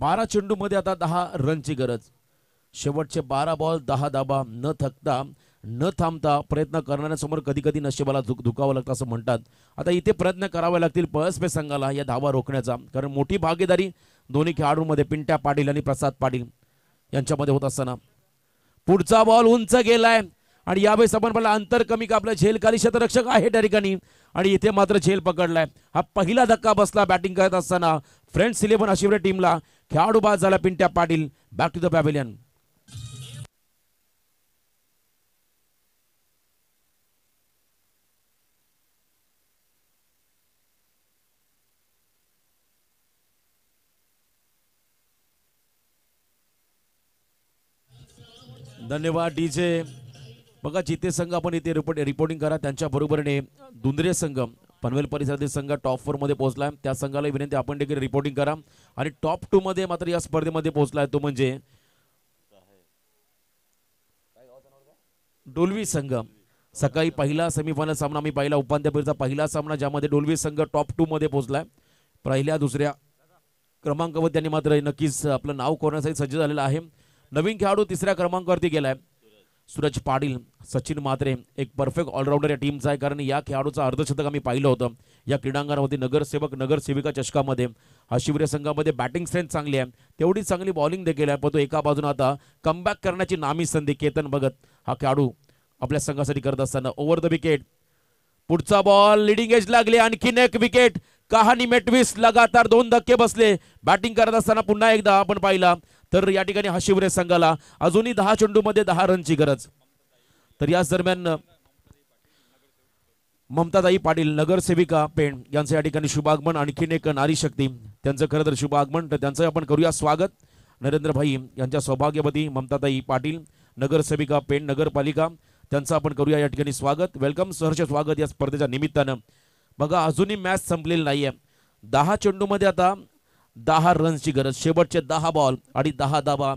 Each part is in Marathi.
बारा चेंडूमध्ये आता दहा रनची गरज शेवटचे बारा बॉल दहा धाबा न थकता न थांबता प्रयत्न करणाऱ्यासमोर कधी कधी नशिबाला धुक धुकावं लागतं असं म्हणतात आता इथे प्रयत्न करावे लागतील पळसपे संघाला या धावा रोखण्याचा कारण मोठी भागीदारी दोन्ही खेळाडूंमध्ये पिंट्या पाटील आणि प्रसाद पाटील यांच्यामध्ये होत असताना पुढचा बॉल उंच गेलाय आणि यावेळेस आपण मला अंतर कमी का आपला झेल खाली क्षेत्ररक्षक आहे त्या ठिकाणी आणि इथे मात्र झेल पकडलाय हा पहिला धक्का बसला बॅटिंग करत असताना फ्रेंड्स इलेव्हन अशी टीमला खेळाडू बाद झाला Pintya Patil back to the pavilion धन्यवाद डीजे बघा जिथे संघ आपण इथे रिपोर्ट रिपोर्टिंग करा त्यांच्या बरोबरीने दुंद्रे संघ पनवेल परिसरातील संघ टॉप फोर मध्ये पोहोचलाय त्या संघाला विनंती आपण देखील रिपोर्टिंग करा आणि टॉप मध्ये मात्र या स्पर्धेमध्ये पोहोचलाय तो म्हणजे डोलवी संघ सकाळी पहिला सेमीफायनल सामना आम्ही पाहिला उपांत्य पहिला सामना ज्यामध्ये डोलवी संघ टॉप टू मध्ये पोहोचलाय पहिल्या दुसऱ्या क्रमांकावर त्यांनी मात्र नक्कीच आपलं नाव कोरण्यासाठी सज्ज झालेलं आहे नवीन खेळाडू तिसऱ्या क्रमांकावरती गेलाय सूरज पाटील सचिन मात्रे एक परफेक्ट ऑलराऊंडर या टीमचा आहे कारण या खेळाडूचा अर्धशतक आम्ही पाहिलं होतं या क्रीडांगणामध्ये नगरसेवक नगरसेविका चषकामध्ये हा शिवरे संघामध्ये बॅटिंग स्ट्रेंथ चांगली आहे तेवढी चांगली बॉलिंग देखील आहे पण तो एका बाजून आता कमबॅक करण्याची नामी संधी केतन भगत हा खेळाडू आपल्या संघासाठी करत असताना ओव्हर द विकेट पुढचा बॉल लिडिंग एज लागले आणखीन एक विकेट कहाणी मेटवीस लगातार दोन धक्के बसले बॅटिंग करत असताना पुन्हा एकदा आपण पाहिला तर या ठिकाणी हा शिवरे संघाला अजूनही दहा चेंडूमध्ये दहा रनची गरज तर याच दरम्यान ममताताई पाटील नगरसेविका पेण यांचं या ठिकाणी शुभागमन आणखीन एक नारी शक्ती त्यांचं खरं तर शुभागमन तर त्यांचं आपण करूया स्वागत नरेंद्र भाई यांच्या सौभाग्यपदी ममताताई पाटील नगरसेविका पेण नगरपालिका त्यांचं आपण करूया या ठिकाणी स्वागत वेलकम सहर्ष स्वागत या स्पर्धेच्या निमित्तानं बघा अजूनही मॅच संपलेली नाही आहे दहा चेंडूमध्ये आता दहा रन्सची गरज शेवटचे दहा बॉल आणि दहा दाबा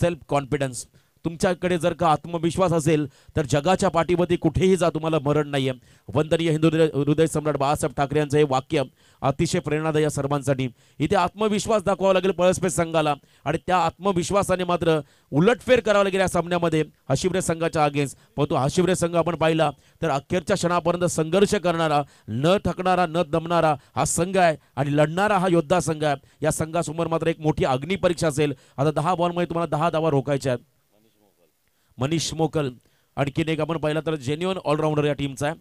सेल्फ कॉन्फिडन्स तुमच्याकडे जर का आत्मविश्वास असेल तर जगाच्या पाठीमध्ये कुठेही जा तुम्हाला मरण नाही आहे वंदनीय हिंदू हृदय सम्राट बाळासाहेब ठाकरे यांचं हे वाक्य अतिशय प्रेरणादायी सर्वांसाठी इथे आत्मविश्वास दाखवावा लागेल पळसपेस संघाला आणि त्या आत्मविश्वासाने मात्र उलटफेर करावा लागेल या सामन्यामध्ये हशिवरे संघाच्या अगेन्स्ट परंतु हशिवरे संघ आपण पाहिला तर अखेरच्या क्षणापर्यंत संघर्ष करणारा न थकणारा न दमणारा हा संघ आहे आणि लढणारा हा योद्धा संघ आहे या संघासमोर मात्र एक मोठी अग्निपरीक्षा असेल आता दहा बॉलमध्ये तुम्हाला दहा दावा रोखायच्या आहेत मनीष मोकल आणखीन एक आपण पाहिला तर जेन्युअन ऑलराऊंडर या टीमचा आहे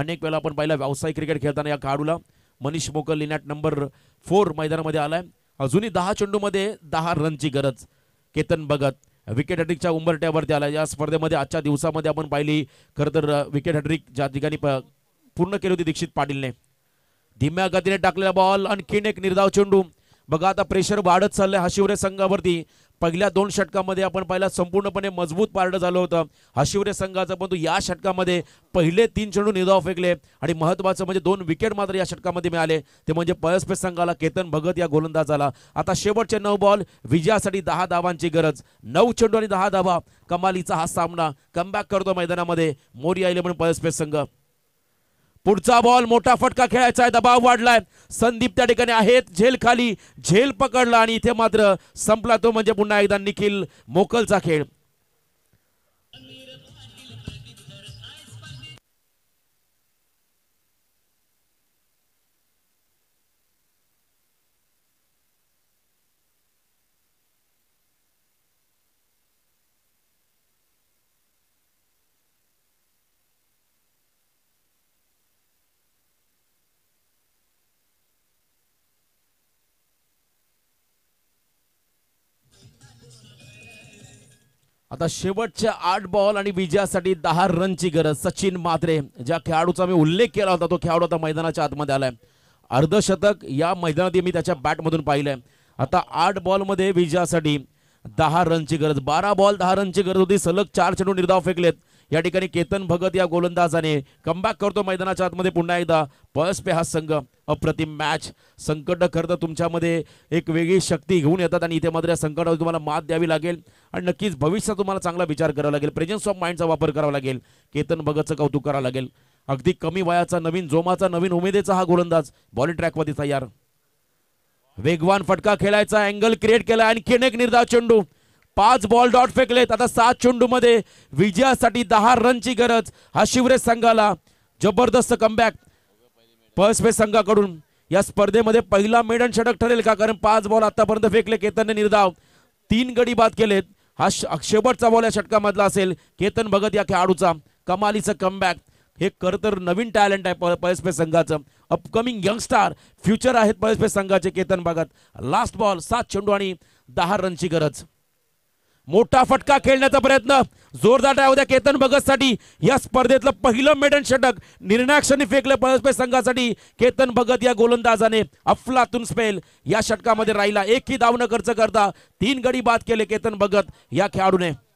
अनेक वेळा आपण पाहिला व्यावसायिक क्रिकेट खेळताना या खाडूला मनीष मोकल लिनॅट नंबर फोर मैदानामध्ये आलाय अजूनही दहा चेंडूमध्ये दहा रनची गरज केतन भगत विकेट हॅट्रिकच्या उंबरट्यावरती आला या स्पर्धेमध्ये आजच्या दिवसामध्ये आपण पाहिली खरं तर विकेट हॅट्रिक ज्या ठिकाणी पूर्ण केली होती दीक्षित पाटीलने धीम्या गतीने टाकलेला बॉल आणखीन एक निर्धाव चेंडू बघा आता प्रेशर वाढत चाललंय हा शिवरे संघावरती पहिल्या दोन षटकामध्ये आपण पाहिला संपूर्णपणे मजबूत पारडं झालं होतं हशिवरे संघाचं परंतु या षटकामध्ये पहिले तीन चेंडू निधाव फेकले आणि महत्त्वाचं म्हणजे दोन विकेट मात्र या षटकामध्ये मिळाले ते म्हणजे परस्पेस संघाला केतन भगत या गोलंदाजाला आता शेवटचे नऊ बॉल विजयासाठी दहा धावांची गरज नऊ चेंडू आणि दहा धावा कमालीचा हा सामना कमबॅक करतो मैदानामध्ये मोरी आयले म्हणून परस्पेस संघ पुढचा बॉल मोठा फटका खेळायचा आहे दबाव वाढलाय संदीप त्या ठिकाणी आहेत झेल खाली झेल पकडला आणि इथे मात्र संपला तो म्हणजे पुन्हा एकदा निखिल मोकलचा खेळ आता शेवटच्या आठ बॉल आणि विजयासाठी दहा रनची गरज सचिन मात्रे ज्या खेळाडूचा मी उल्लेख केला होता तो खेळाडू आता मैदानाच्या आतमध्ये आलाय अर्धशतक या मैदानात मी त्याच्या बॅटमधून पाहिलंय आता आठ बॉलमध्ये विजयासाठी दहा रनची गरज बारा बॉल दहा रनची गरज होती सलग चार चेंडू निर्धाव फेकलेत या ठिकाणी केतन भगत या गोलंदाजाने कमबॅक करतो मैदानाच्या आतमध्ये पुन्हा एकदा पळसपे हा संघ अप्रतिम मॅच संकट करतं तुमच्यामध्ये एक वेगळी शक्ती घेऊन येतात आणि इथे मात्र या संकटावर तुम्हाला मात द्यावी लागेल आणि नक्कीच भविष्यात तुम्हाला चांगला विचार करावा लागेल प्रेझेन्स ऑफ माइंडचा वापर करावा लागेल केतन भगतचं कौतुक करावं लागेल अगदी कमी वयाचा नवीन जोमाचा नवीन उमेदेचा हा गोलंदाज बॉलिंग ट्रॅकमध्ये तयार वेगवान फटका खेळायचा अँगल क्रिएट केला आणि एक निर्धाव चेंडू पाच बॉल डॉट फेकलेत आता सात चेंडू मध्ये विजयासाठी दहा रनची गरज हा शिवरेज संघाला जबरदस्त कमबॅक पळसपे संघाकडून या स्पर्धेमध्ये पहिला मेडन षटक ठरेल का कारण पाच बॉल आतापर्यंत फेकले केतनने निर्धाव तीन गडी बाद केलेत हा शेवटचा बॉल या षटकामधला असेल केतन भगत या खेळाडूचा कमालीचं कमबॅक हे खरं तर नवीन टॅलेंट आहे पळसपे संघाचं अपकमिंग यंगस्टार फ्युचर आहेत पळसपे संघाचे केतन भगत लास्ट बॉल सात चेंडू आणि दहा रनची गरज मोठा फटका खेळण्याचा प्रयत्न जोरदार आहे होत्या केतन भगतसाठी या स्पर्धेतलं पहिलं मेडन षटक निर्णाक्षणी फेकलं पळसपे संघासाठी केतन भगत या गोलंदाजाने अफलातून स्पेल या षटकामध्ये राहिला एकही धावणं न खर्च करता तीन गडी बाद केले केतन भगत या खेळाडूने